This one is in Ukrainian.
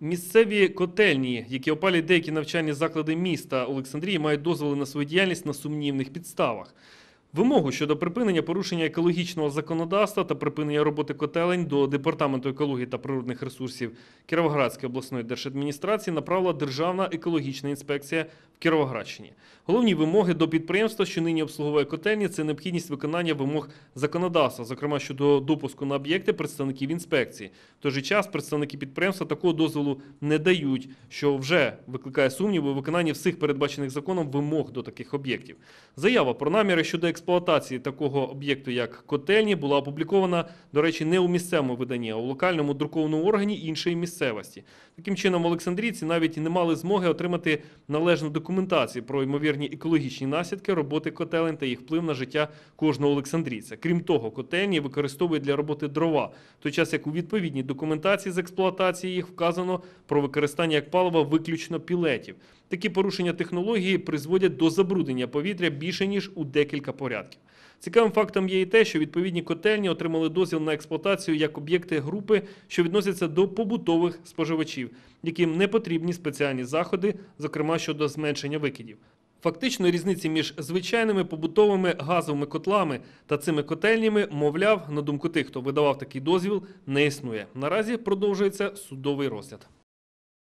Місцеві котельні, які опалюють деякі навчальні заклади міста Олександрії, мають дозволи на свою діяльність на сумнівних підставах. Вимогу щодо припинення порушення екологічного законодавства та припинення роботи котелень до департаменту екології та природних ресурсів Кіровоградської обласної держадміністрації направила Державна екологічна інспекція в Кіровоградщині. Головні вимоги до підприємства, що нині обслуговує котельні, це необхідність виконання вимог законодавства, зокрема щодо допуску на об'єкти представників інспекції. В той же час представники підприємства такого дозволу не дають, що вже викликає сумніви у виконанні всіх передбачених законом вимог до таких об'єктів. Заява про наміри щодо експерт експлуатації такого об'єкту, як котельні, була опублікована, до речі, не у місцевому виданні, а у локальному друкованому органі іншої місцевості. Таким чином, Олександрійці навіть не мали змоги отримати належну документацію про ймовірні екологічні наслідки роботи котелень та їх вплив на життя кожного Олександрійця. Крім того, котельні використовують для роботи дрова, в той час як у відповідній документації з експлуатації їх вказано про використання як палива виключно пілетів. Такі порушення технології призводять до забруднення повітря більше ніж у декілька порядків. Цікавим фактом є і те, що відповідні котельні отримали дозвіл на експлуатацію як об'єкти групи, що відносяться до побутових споживачів, яким не потрібні спеціальні заходи, зокрема щодо зменшення викидів. Фактично різниці між звичайними побутовими газовими котлами та цими котельнями, мовляв, на думку тих, хто видавав такий дозвіл, не існує. Наразі продовжується судовий розгляд.